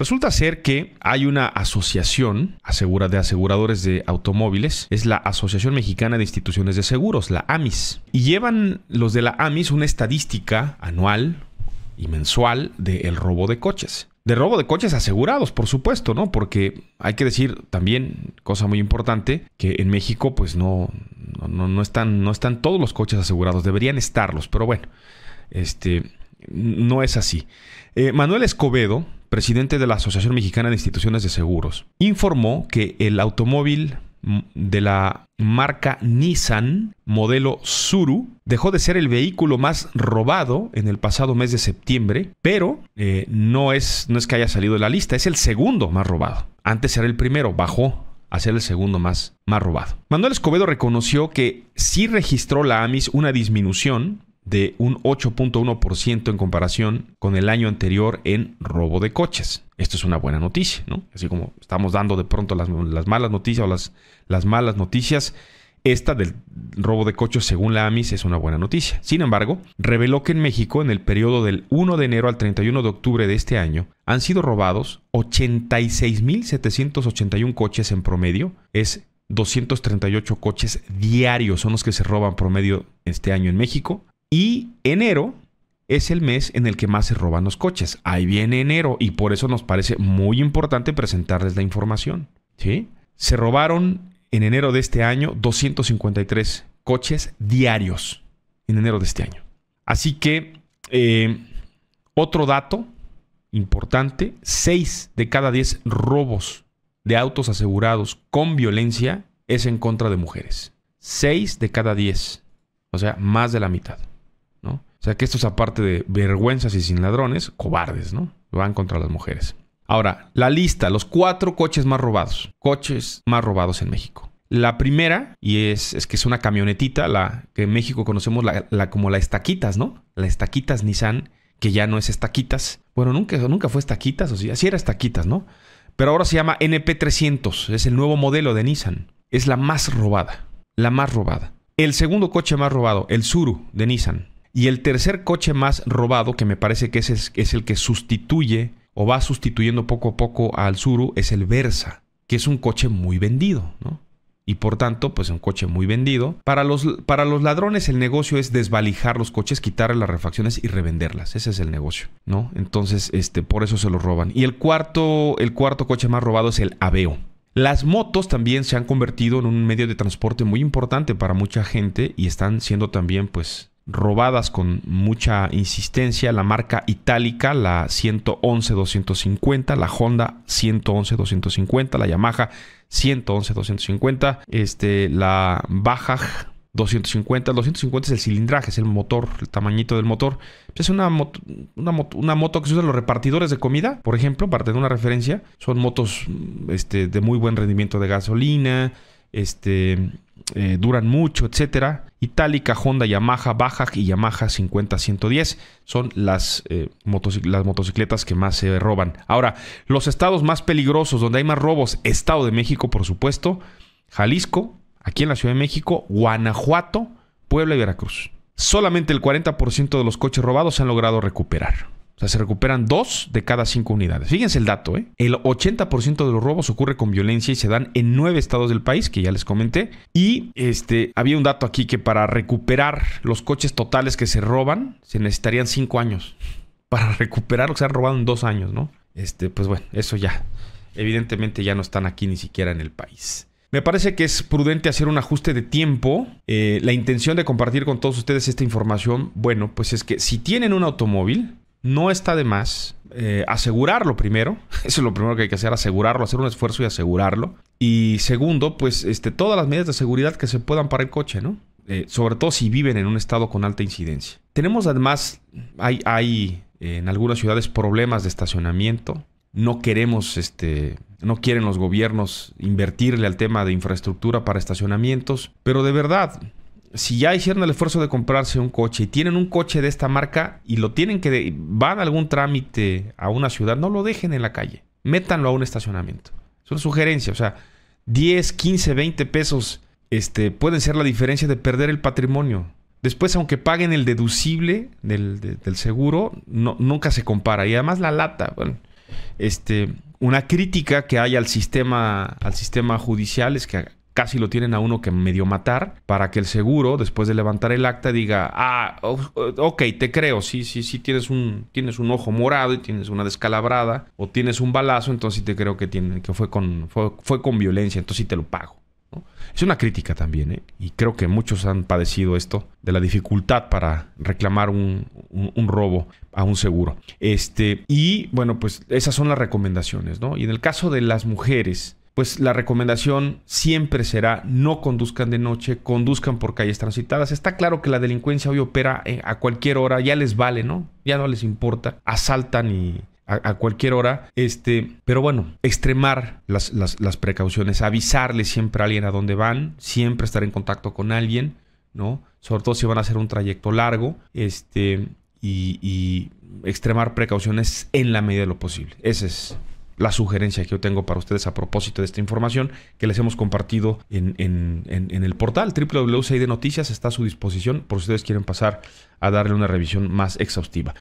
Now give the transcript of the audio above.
Resulta ser que hay una asociación de aseguradores de automóviles, es la Asociación Mexicana de Instituciones de Seguros, la AMIS, y llevan los de la AMIS una estadística anual y mensual del robo de coches. De robo de coches asegurados, por supuesto, ¿no? Porque hay que decir también, cosa muy importante, que en México pues no, no, no están, no están todos los coches asegurados, deberían estarlos, pero bueno, este, no es así. Eh, Manuel Escobedo, presidente de la Asociación Mexicana de Instituciones de Seguros, informó que el automóvil de la marca Nissan modelo Suru dejó de ser el vehículo más robado en el pasado mes de septiembre, pero eh, no, es, no es que haya salido de la lista, es el segundo más robado. Antes era el primero, bajó a ser el segundo más, más robado. Manuel Escobedo reconoció que sí registró la AMIS una disminución de un 8.1% en comparación con el año anterior en robo de coches. Esto es una buena noticia, ¿no? Así como estamos dando de pronto las, malas noticias o las malas noticias, esta del robo de coches, según la AMIS, es una buena noticia. Sin embargo, reveló que en México, en el periodo del 1 de enero al 31 de octubre de este año, han sido robados 86.781 coches en promedio. Es 238 coches diarios son los que se roban promedio este año en México. Y enero es el mes en el que más se roban los coches. Ahí viene enero y por eso nos parece muy importante presentarles la información. Se robaron en enero de este año 253 coches diarios. En enero de este año. Así que eh, otro dato importante, 6 de cada 10 robos de autos asegurados con violencia es en contra de mujeres. 6 de cada 10. O sea, más de la mitad. O sea que esto es aparte de vergüenzas y sin ladrones, cobardes, ¿no? Van contra las mujeres. Ahora, la lista, los cuatro coches más robados. Coches más robados en México. La primera, y es, que es una camionetita, la que en México conocemos como la Estaquitas, ¿no? La Estaquitas Nissan, que ya no es Estaquitas. Bueno, nunca, nunca fue Estaquitas, o así era Estaquitas, ¿no? Pero ahora se llama NP300, es el nuevo modelo de Nissan. Es la más robada, la más robada. El segundo coche más robado, el Suru de Nissan, y el tercer coche más robado, que me parece que es, el que sustituye o va sustituyendo poco a poco al Suru, es el Versa, que es un coche muy vendido, ¿no? y por tanto, pues un coche muy vendido. Para los, para los ladrones el negocio es desvalijar los coches, quitarle las refacciones y revenderlas. Ese es el negocio, ¿no? Entonces, este, por eso se los roban. Y el cuarto, el cuarto coche más robado es el Aveo. Las motos también se han convertido en un medio de transporte muy importante para mucha gente y están siendo también, pues, robadas con mucha insistencia, la marca itálica, la 111-250, la Honda 111-250, la Yamaha 111-250, este, la Baja 250, 250 es el cilindraje, es el motor, el tamañito del motor. Pues es una moto, una moto, que se usa los repartidores de comida, por ejemplo, para tener una referencia. Son motos este, de muy buen rendimiento de gasolina, este, eh, duran mucho, etcétera. Itálica, Honda, Yamaha, Bajaj y Yamaha 50-110 son las, eh, las, motocicletas que más se roban. Ahora, los estados más peligrosos donde hay más robos, Estado de México, por supuesto, Jalisco, aquí en la Ciudad de México, Guanajuato, Puebla y Veracruz. Solamente el 40% de los coches robados se han logrado recuperar. O sea, se recuperan dos de cada cinco unidades. Fíjense el dato, ¿eh? El 80% de los robos ocurre con violencia y se dan en nueve estados del país, que ya les comenté. Y este, había un dato aquí que para recuperar los coches totales que se roban, se necesitarían cinco años. Para recuperar lo que se han robado en dos años, ¿no? Este, pues bueno, eso ya. Evidentemente ya no están aquí ni siquiera en el país. Me parece que es prudente hacer un ajuste de tiempo. Eh, la intención de compartir con todos ustedes esta información, bueno, pues es que si tienen un automóvil, no está de más eh, asegurarlo primero. Eso es lo primero que hay que hacer, asegurarlo, hacer un esfuerzo y asegurarlo. Y segundo, pues este, todas las medidas de seguridad que se puedan para el coche, ¿no? Eh, sobre todo si viven en un estado con alta incidencia. Tenemos además, hay, hay eh, en algunas ciudades problemas de estacionamiento. No queremos, este, no quieren los gobiernos invertirle al tema de infraestructura para estacionamientos. Pero de verdad, si ya hicieron el esfuerzo de comprarse un coche y tienen un coche de esta marca y lo tienen que van a algún trámite a una ciudad, no lo dejen en la calle, métanlo a un estacionamiento. Es una sugerencia, o sea, 10, 15, 20 pesos este, pueden ser la diferencia de perder el patrimonio. Después, aunque paguen el deducible del, seguro, nunca se compara. Y además la lata, este, una crítica que hay al sistema, al sistema judicial es que casi lo tienen a uno que medio matar, para que el seguro, después de levantar el acta, diga, ah, ok, te creo, sí, sí, sí, tienes un, tienes un ojo morado y tienes una descalabrada, o tienes un balazo, entonces sí te creo que, tiene, que fue, con, fue, con violencia, entonces sí te lo pago. Es una crítica también, ¿eh? y creo que muchos han padecido esto, de la dificultad para reclamar un, robo a un seguro. Este, y bueno, pues esas son las recomendaciones, ¿no? Y en el caso de las mujeres, pues la recomendación siempre será no conduzcan de noche, conduzcan por calles transitadas. Está claro que la delincuencia hoy opera eh, a cualquier hora, ya les vale, ¿no? Ya no les importa, asaltan y a, cualquier hora, este, pero bueno, extremar las, precauciones, avisarle siempre a alguien a dónde van, siempre estar en contacto con alguien, ¿no? Sobre todo si van a hacer un trayecto largo, este, y, y extremar precauciones en la medida de lo posible. Ese es la sugerencia que yo tengo para ustedes a propósito de esta información que les hemos compartido en, el portal www de Noticias está a su disposición por si ustedes quieren pasar a darle una revisión más exhaustiva.